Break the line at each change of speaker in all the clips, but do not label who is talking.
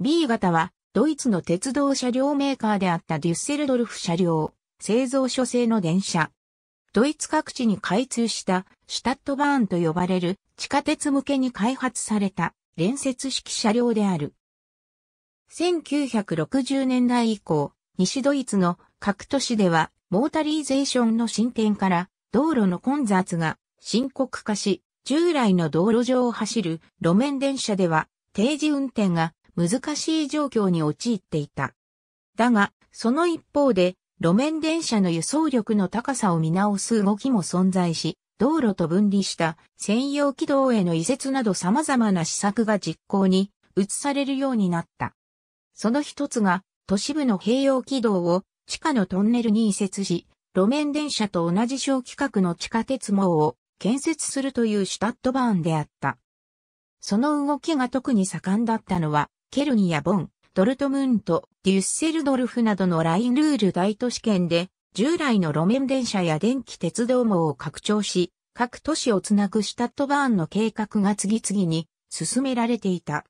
B 型は、ドイツの鉄道車両メーカーであったデュッセルドルフ車両、製造所製の電車。ドイツ各地に開通したシュタットバーンと呼ばれる地下鉄向けに開発された連接式車両である。1960年代以降、西ドイツの各都市ではモータリーゼーションの進展から道路の混雑が深刻化し、従来の道路上を走る路面電車では定時運転が難しい状況に陥っていた。だが、その一方で、路面電車の輸送力の高さを見直す動きも存在し、道路と分離した専用軌道への移設など様々な施策が実行に移されるようになった。その一つが、都市部の併用軌道を地下のトンネルに移設し、路面電車と同じ小規格の地下鉄網を建設するというシュタットバーンであった。その動きが特に盛んだったのは、ケルニやボン、ドルトムント、デュッセルドルフなどのラインルール大都市圏で、従来の路面電車や電気鉄道網を拡張し、各都市をつなぐシタットバーンの計画が次々に進められていた。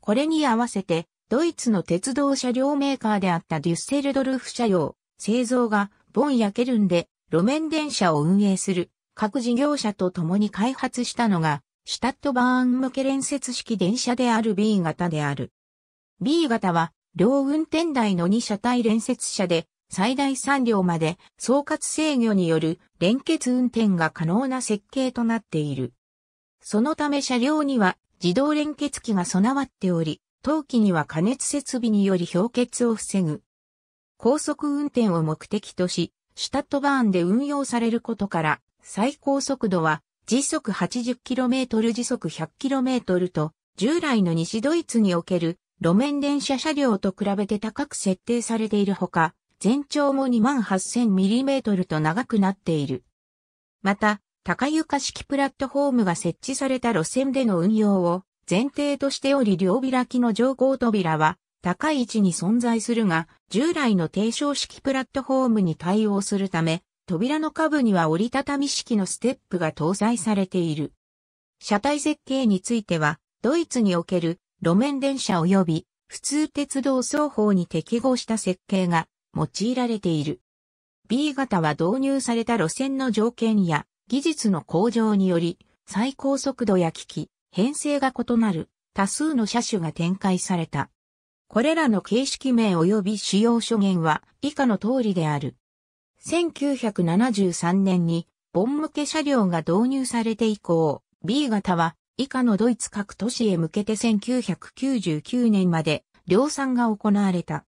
これに合わせて、ドイツの鉄道車両メーカーであったデュッセルドルフ車両、製造が、ボンやケルンで路面電車を運営する各事業者と共に開発したのが、シュタットバーン向け連接式電車である B 型である。B 型は、両運転台の2車体連接車で、最大3両まで総括制御による連結運転が可能な設計となっている。そのため車両には自動連結機が備わっており、当機には加熱設備により氷結を防ぐ。高速運転を目的とし、シュタットバーンで運用されることから、最高速度は時速 80km 時速 100km と、従来の西ドイツにおける路面電車車両と比べて高く設定されているほか、全長も 28,000mm と長くなっている。また、高床式プラットフォームが設置された路線での運用を前提としており両開きの乗降扉は高い位置に存在するが、従来の低床式プラットフォームに対応するため、扉の下部には折りたたみ式のステップが搭載されている。車体設計については、ドイツにおける路面電車及び普通鉄道双方に適合した設計が用いられている。B 型は導入された路線の条件や技術の向上により最高速度や機器、編成が異なる多数の車種が展開された。これらの形式名及び使用諸言は以下の通りである。1973年に、ボン向け車両が導入されて以降、B 型は以下のドイツ各都市へ向けて1999年まで量産が行われた。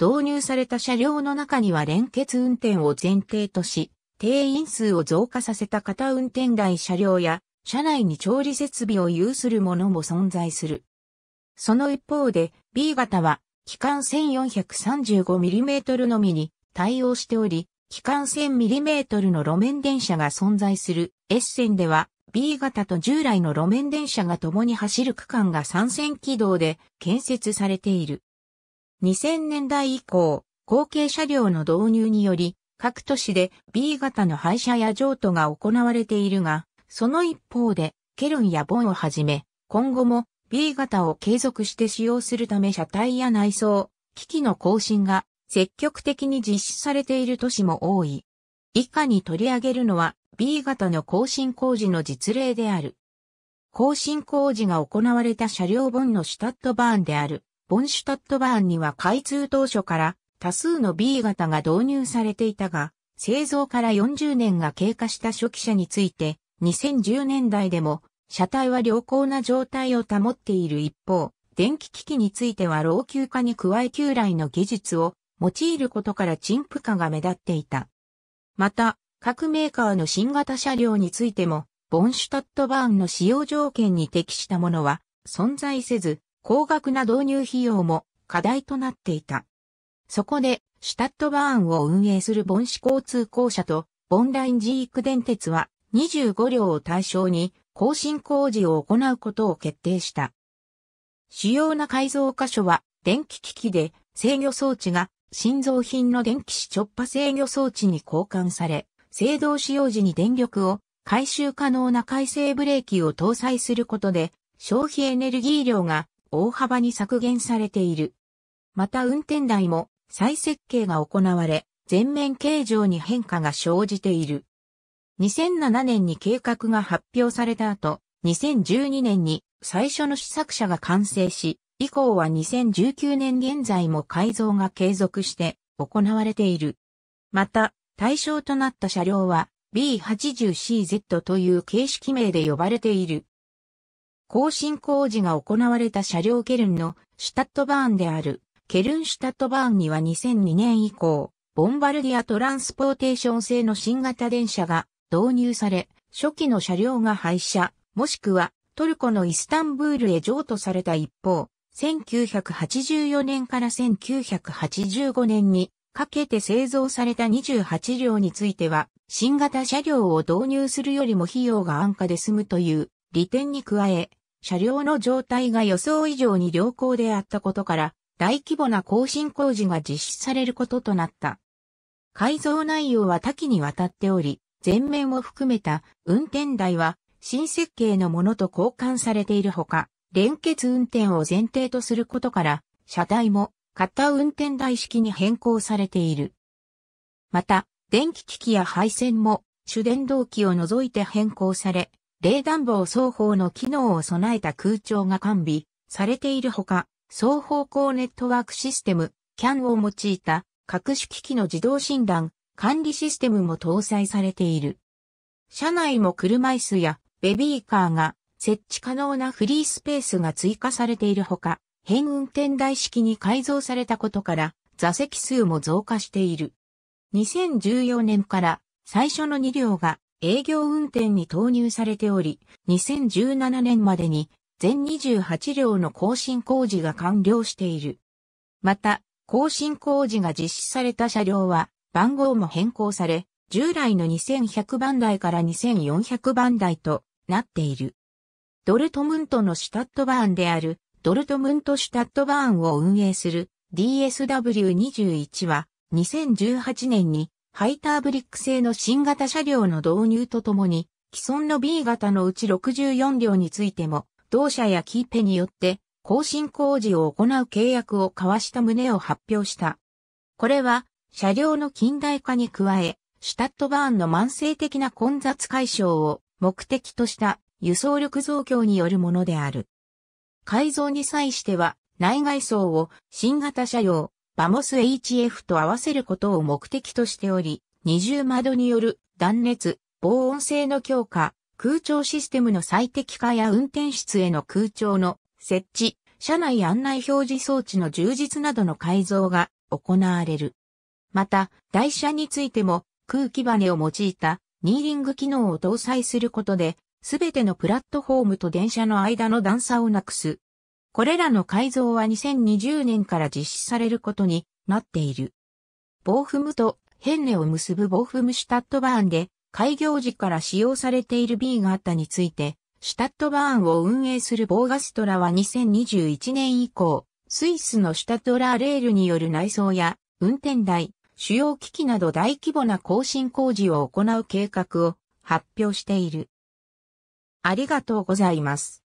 導入された車両の中には連結運転を前提とし、定員数を増加させた型運転台車両や、車内に調理設備を有するものも存在する。その一方で、B 型は、機関 1435mm のみに対応しており、機関線トルの路面電車が存在する S 線では B 型と従来の路面電車が共に走る区間が3線軌道で建設されている。2000年代以降、後継車両の導入により、各都市で B 型の廃車や譲渡が行われているが、その一方で、ケルンやボンをはじめ、今後も B 型を継続して使用するため車体や内装、機器の更新が積極的に実施されている都市も多い。以下に取り上げるのは B 型の更新工事の実例である。更新工事が行われた車両ボンのシュタットバーンである、ボンシュタットバーンには開通当初から多数の B 型が導入されていたが、製造から40年が経過した初期車について、2010年代でも車体は良好な状態を保っている一方、電気機器については老朽化に加え旧来の技術を用いることから陳腐化が目立っていた。また、各メーカーの新型車両についても、ボンシュタットバーンの使用条件に適したものは存在せず、高額な導入費用も課題となっていた。そこで、シュタットバーンを運営するボンシ交通公社と、ボンラインジーク電鉄は25両を対象に更新工事を行うことを決定した。主要な改造箇所は電気機器で制御装置が新造品の電気子直波制御装置に交換され、制動使用時に電力を回収可能な回生ブレーキを搭載することで、消費エネルギー量が大幅に削減されている。また運転台も再設計が行われ、全面形状に変化が生じている。2007年に計画が発表された後、2012年に最初の試作車が完成し、以降は2019年現在も改造が継続して行われている。また、対象となった車両は B80CZ という形式名で呼ばれている。更新工事が行われた車両ケルンのシュタットバーンである、ケルンシュタットバーンには2002年以降、ボンバルディアトランスポーテーション製の新型電車が導入され、初期の車両が廃車、もしくはトルコのイスタンブールへ譲渡された一方、1984年から1985年にかけて製造された28両については、新型車両を導入するよりも費用が安価で済むという利点に加え、車両の状態が予想以上に良好であったことから、大規模な更新工事が実施されることとなった。改造内容は多岐にわたっており、前面を含めた運転台は新設計のものと交換されているほか、連結運転を前提とすることから、車体も型運転台式に変更されている。また、電気機器や配線も主電動機を除いて変更され、冷暖房双方の機能を備えた空調が完備されているほか、双方向ネットワークシステム、CAN を用いた各種機器の自動診断、管理システムも搭載されている。車内も車椅子やベビーカーが設置可能なフリースペースが追加されているほか、変運転台式に改造されたことから、座席数も増加している。2014年から最初の2両が営業運転に投入されており、2017年までに全28両の更新工事が完了している。また、更新工事が実施された車両は番号も変更され、従来の2100番台から2400番台となっている。ドルトムントのシュタットバーンである、ドルトムントシュタットバーンを運営する DSW21 は、2018年にハイターブリック製の新型車両の導入とともに、既存の B 型のうち64両についても、同社やキーペによって更新工事を行う契約を交わした旨を発表した。これは、車両の近代化に加え、シュタットバーンの慢性的な混雑解消を目的とした輸送力増強によるものである。改造に際しては、内外装を新型車用、バモス HF と合わせることを目的としており、二重窓による断熱、防音性の強化、空調システムの最適化や運転室への空調の設置、車内案内表示装置の充実などの改造が行われる。また、台車についても空気バネを用いたニーリング機能を搭載することですべてのプラットフォームと電車の間の段差をなくす。これらの改造は2020年から実施されることになっている。ボーフムとヘンネを結ぶボーフムシュタットバーンで開業時から使用されている B があったについて、シュタットバーンを運営するボーガストラは2021年以降、スイスのシュタットラーレールによる内装や運転台、主要機器など大規模な更新工事を行う計画を発表している。ありがとうございます。